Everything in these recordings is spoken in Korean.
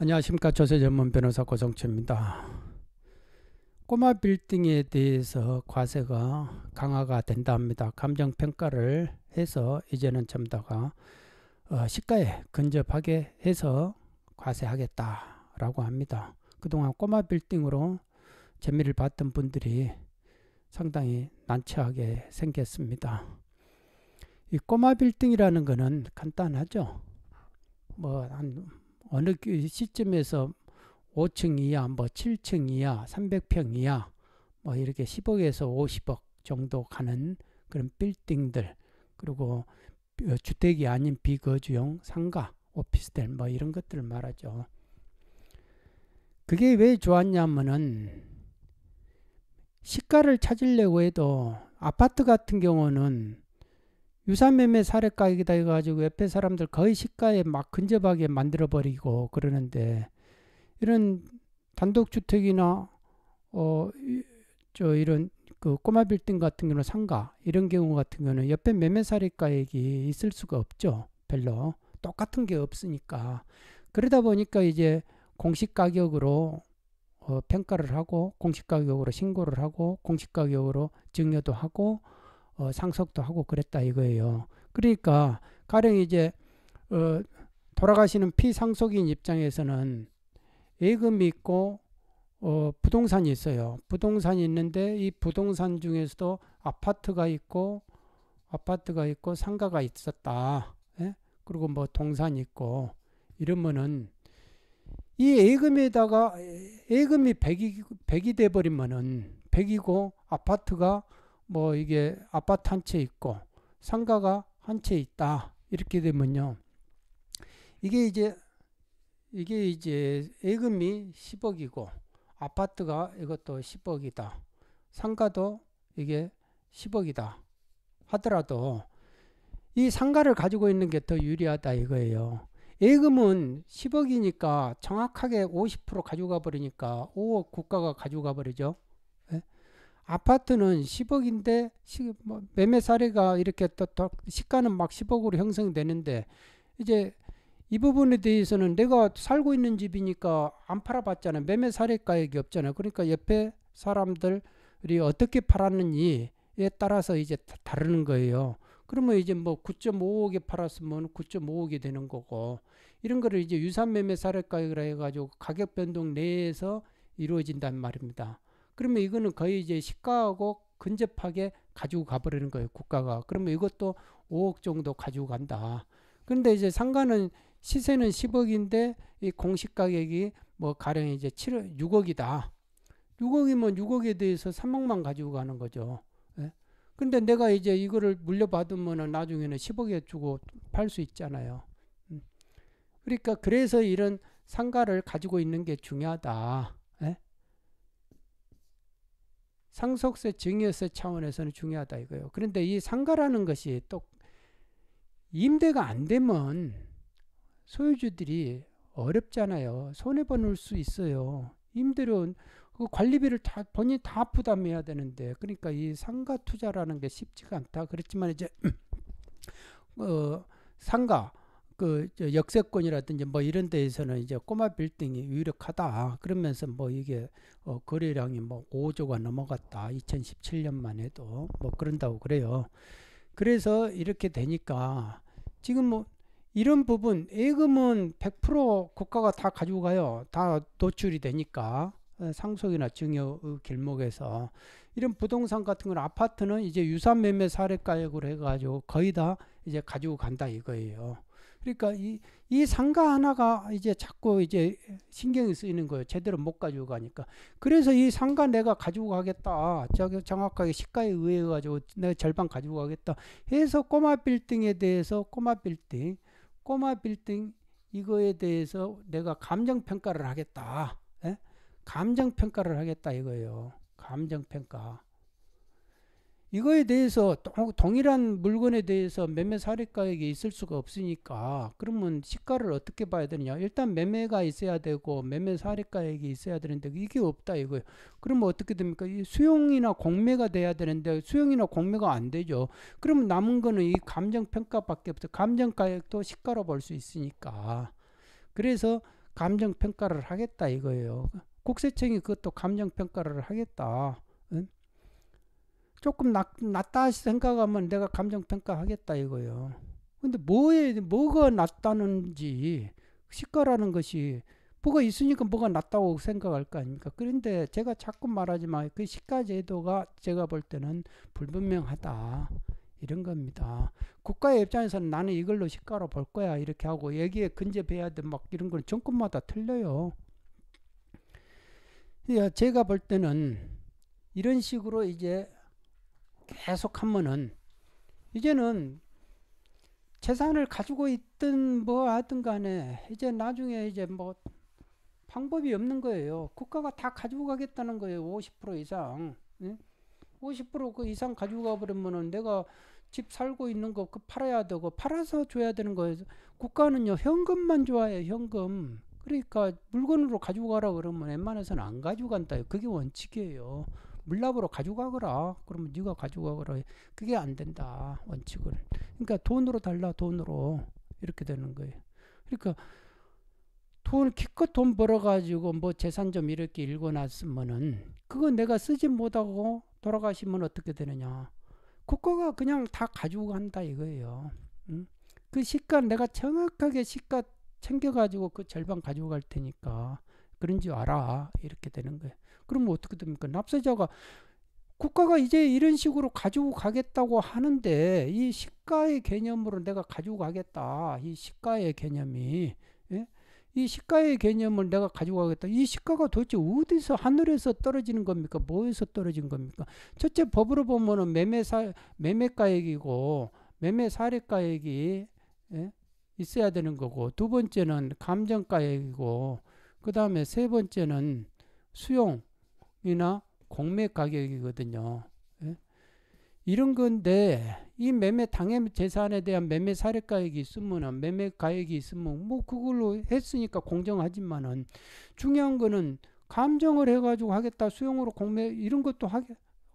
안녕하십니까 조세 전문 변호사 고성채입니다. 꼬마 빌딩에 대해서 과세가 강화가 된다 합니다. 감정 평가를 해서 이제는 전다가 어, 시가에 근접하게 해서 과세하겠다라고 합니다. 그동안 꼬마 빌딩으로 재미를 봤던 분들이 상당히 난처하게 생겼습니다. 이 꼬마 빌딩이라는 거는 간단하죠. 뭐한 어느 시점에서 5층 이하, 뭐 7층 이하, 300평 이하, 뭐 이렇게 10억에서 50억 정도 가는 그런 빌딩들, 그리고 어, 주택이 아닌 비거주용 상가, 오피스텔 뭐 이런 것들을 말하죠. 그게 왜 좋았냐면은 시가를 찾으려고 해도 아파트 같은 경우는 유산매매 사례가격이다 해가지고 옆에 사람들 거의 시가에 막 근접하게 만들어버리고 그러는데 이런 단독주택이나 어 저 이런 그 꼬마 빌딩 같은 경우는 상가 이런 경우 같은 경우는 옆에 매매 사례가격이 있을 수가 없죠 별로 똑같은 게 없으니까 그러다 보니까 이제 공시 가격으로 어, 평가를 하고 공시 가격으로 신고를 하고 공시 가격으로 증여도 하고 어, 상속도 하고 그랬다 이거예요. 그러니까 가령 이제 어, 돌아가시는 피상속인 입장에서는 예금이 있고 어, 부동산이 있어요. 부동산이 있는데 이 부동산 중에서도 아파트가 있고 아파트가 있고 상가가 있었다. 예? 그리고 뭐동산 있고 이러면은 이 예금에다가 예, 예금이 100이, 100이 돼버리면은 100이고 아파트가 뭐 이게 아파트 한 채 있고 상가가 한 채 있다 이렇게 되면요 이게 이제 이게 이제 예금이 10억이고 아파트가 이것도 10억이다 상가도 이게 10억이다 하더라도 이 상가를 가지고 있는 게 더 유리하다 이거예요. 예금은 10억이니까 정확하게 50% 가져가 버리니까 5억 국가가 가져가 버리죠. 아파트는 10억인데 뭐 매매 사례가 이렇게 시가는 막 10억으로 형성이 되는데 이제 이 부분에 대해서는 내가 살고 있는 집이니까 안팔아봤잖아 매매 사례가액이 없잖아 그러니까 옆에 사람들이 어떻게 팔았는지에 따라서 이제 다르는 거예요. 그러면 이제 뭐 9.5억에 팔았으면 9.5억이 되는 거고 이런 거를 이제 유산 매매 사례가액이라 해가지고 가격 변동 내에서 이루어진단 말입니다. 그러면 이거는 거의 이제 시가하고 근접하게 가지고 가버리는 거예요. 국가가. 그러면 이것도 5억 정도 가지고 간다. 그런데 이제 상가는 시세는 10억인데 이 공시 가격이 뭐 가령 이제 7억 6억이다. 6억이면 6억에 뭐 대해서 3억만 가지고 가는 거죠. 예? 근데 내가 이제 이거를 물려받으면은 나중에는 10억에 주고 팔 수 있잖아요. 음. 그러니까 그래서 이런 상가를 가지고 있는 게 중요하다. 상속세 증여세 차원에서는 중요하다 이거예요. 그런데 이 상가라는 것이 또 임대가 안 되면 소유주들이 어렵잖아요. 손해 보는 수 있어요. 임대료 그 관리비를 다 본인 다 부담해야 되는데 그러니까 이 상가 투자라는 게 쉽지가 않다. 그렇지만 이제 어 상가 그 역세권이라든지 뭐 이런 데에서는 이제 꼬마 빌딩이 유력하다 그러면서 뭐 이게 어 거래량이 뭐 5조가 넘어갔다 2017년만 해도 뭐 그런다고 그래요 그래서 이렇게 되니까 지금 뭐 이런 부분 예금은 100% 국가가 다 가지고 가요 다 노출이 되니까 어 상속이나 증여 길목에서 이런 부동산 같은 건 아파트는 이제 유산 매매 사례 가액으로 해가지고 거의 다 이제 가지고 간다 이거예요. 그러니까 이, 이 상가 하나가 이제 자꾸 이제 신경이 쓰이는 거예요. 제대로 못 가지고 가니까. 그래서 이 상가 내가 가지고 가겠다. 저기 정확하게 시가에 의해 가지고 내가 절반 가지고 가겠다. 해서 꼬마 빌딩에 대해서 꼬마 빌딩, 꼬마 빌딩 이거에 대해서 내가 감정 평가를 하겠다. 예? 감정 평가를 하겠다 이거예요. 감정 평가. 이거에 대해서 동일한 물건에 대해서 매매 사례가액이 있을 수가 없으니까 그러면 시가를 어떻게 봐야 되느냐 일단 매매가 있어야 되고 매매 사례가액이 있어야 되는데 이게 없다 이거예요 그러면 어떻게 됩니까 이 수용이나 공매가 돼야 되는데 수용이나 공매가 안 되죠 그러면 남은 거는 이 감정평가밖에 없어 감정가액도 시가로 볼 수 있으니까 그래서 감정평가를 하겠다 이거예요 국세청이 그것도 감정평가를 하겠다 응? 조금 낫, 낮다 생각하면 내가 감정평가 하겠다 이거예요. 근데 뭐에, 뭐가 낮다는지, 시가라는 것이 뭐가 있으니까 뭐가 낫다고 생각할 거 아닙니까? 그런데 제가 자꾸 말하지만 그 시가 제도가 제가 볼 때는 불분명하다. 이런 겁니다. 국가의 입장에서는 나는 이걸로 시가로 볼 거야. 이렇게 하고 여기에 근접해야 돼. 막 이런 건 정권마다 틀려요. 제가 볼 때는 이런 식으로 이제 계속 하면은 이제는 재산을 가지고 있든 뭐 하든 간에 이제 나중에 이제 뭐 방법이 없는 거예요. 국가가 다 가지고 가겠다는 거예요. 50% 이상. 응? 50%그 이상 가지고 가버리면은 내가 집 살고 있는 거 그 팔아야 되고 팔아서 줘야 되는 거예요. 국가는요 현금만 좋아해요 현금. 그러니까 물건으로 가지고 가라 그러면 웬만해서는 안 가지고 간다. 그게 원칙이에요. 물납으로 가져가거라. 그러면 네가 가져가거라. 그게 안 된다. 원칙을. 그러니까 돈으로 달라. 돈으로. 이렇게 되는 거예요. 그러니까 돈 기껏 돈 벌어가지고 뭐 재산 좀 이렇게 일궈놨으면은 그거 내가 쓰지 못하고 돌아가시면 어떻게 되느냐. 국가가 그냥 다 가지고 간다 이거예요. 응? 그 시가 내가 정확하게 시가 챙겨가지고 그 절반 가지고 갈 테니까 그런 줄 알아. 이렇게 되는 거예요. 그러면 어떻게 됩니까? 납세자가 국가가 이제 이런 식으로 가지고 가겠다고 하는데 이 시가의 개념으로 내가 가지고 가겠다. 이 시가의 개념이 예? 이 시가의 개념을 내가 가지고 가겠다. 이 시가가 도대체 어디서 하늘에서 떨어지는 겁니까? 뭐에서 떨어진 겁니까? 첫째 법으로 보면은 매매사 매매가액이고 매매 사례가액이 예? 있어야 되는 거고 두 번째는 감정가액이고 그 다음에 세 번째는 수용 이나 공매 가격이거든요. 예? 이런 건데 이 매매 당해 재산에 대한 매매 사례 가액이 있으면 매매 가액이 있으면 뭐 그걸로 했으니까 공정하지만은 중요한 거는 감정을 해가지고 하겠다 수용으로 공매 이런 것도 하게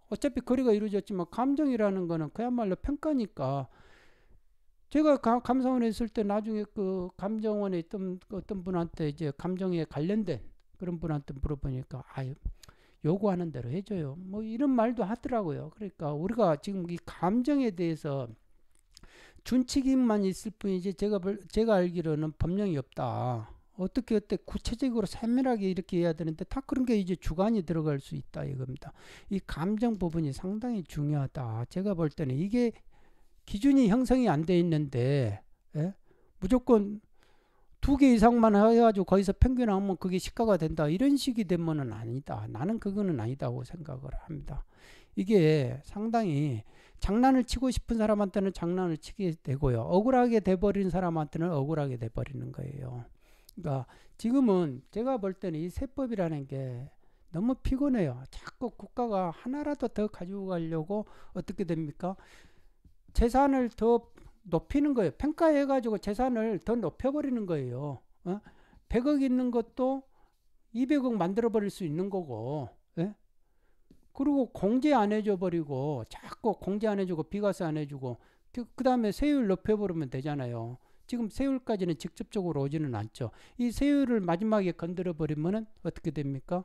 어차피 거리가 이루어졌지만 감정이라는 거는 그야말로 평가니까 제가 가, 감사원에 있을 때 나중에 그 감정원에 있던 어떤 분한테 이제 감정에 관련된 그런 분한테 물어보니까 아유 요구하는 대로 해줘요. 뭐 이런 말도 하더라고요. 그러니까 우리가 지금 이 감정에 대해서 준칙임만 있을 뿐이지 제가 볼, 제가 알기로는 법령이 없다. 어떻게 어때 구체적으로 세밀하게 이렇게 해야 되는데 다 그런 게 이제 주관이 들어갈 수 있다 이겁니다. 이 감정 부분이 상당히 중요하다. 제가 볼 때는 이게 기준이 형성이 안 돼 있는데 예? 무조건 두개 이상만 해가지고 거기서 평균 하면 그게 시가가 된다. 이런 식이 되면은 아니다. 나는 그거는 아니다고 생각을 합니다. 이게 상당히 장난을 치고 싶은 사람한테는 장난을 치게 되고요. 억울하게 돼버린 사람한테는 억울하게 돼버리는 거예요. 그러니까 지금은 제가 볼 때는 이 세법이라는 게 너무 피곤해요. 자꾸 국가가 하나라도 더 가지고 가려고 어떻게 됩니까? 재산을 더 높이는 거예요. 평가해가지고 재산을 더 높여버리는 거예요. 어? 100억 있는 것도 200억 만들어버릴 수 있는 거고, 예? 그리고 공제 안 해줘버리고, 자꾸 공제 안 해주고, 비과세 안 해주고, 그, 다음에 세율 높여버리면 되잖아요. 지금 세율까지는 직접적으로 오지는 않죠. 이 세율을 마지막에 건드려버리면 어떻게 됩니까?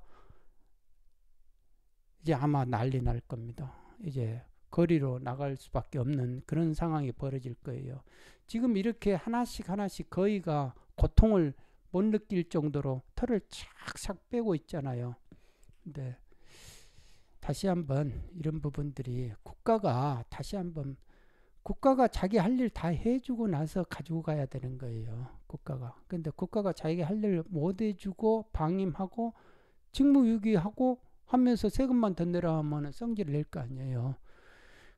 이제 아마 난리 날 겁니다. 이제 거리로 나갈 수밖에 없는 그런 상황이 벌어질 거예요. 지금 이렇게 하나씩 하나씩 거의가 고통을 못 느낄 정도로 털을 착착 빼고 있잖아요. 근데 다시 한번 이런 부분들이 국가가 다시 한번 국가가 자기 할 일 다 해주고 나서 가지고 가야 되는 거예요. 국가가. 근데 국가가 자기 할 일 못 해주고 방임하고 직무유기하고 하면서 세금만 더 내라 하면 성질을 낼 거 아니에요.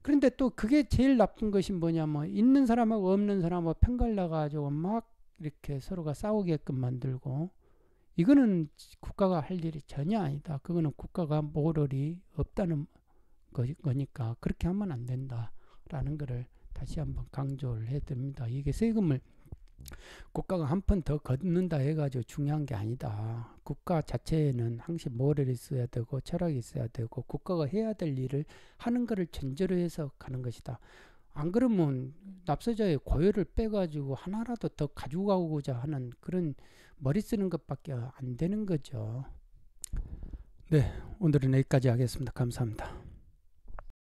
그런데 또 그게 제일 나쁜 것이 뭐냐면 뭐 있는 사람하고 없는 사람하고 편갈라 가지고 막 이렇게 서로가 싸우게끔 만들고 이거는 국가가 할 일이 전혀 아니다. 그거는 국가가 모럴이 없다는 거니까 그렇게 하면 안 된다라는 것을 다시 한번 강조를 해드립니다. 이게 세금을 국가가 한 푼 더 걷는다 해가지고 중요한 게 아니다. 국가 자체에는 항상 모래를 있어야 되고 철학이 있어야 되고 국가가 해야 될 일을 하는 것을 전제로 해서 가는 것이다. 안 그러면 납세자의 고열을 빼가지고 하나라도 더 가져가고자 하는 그런 머리 쓰는 것밖에 안 되는 거죠. 네, 오늘은 여기까지 하겠습니다. 감사합니다.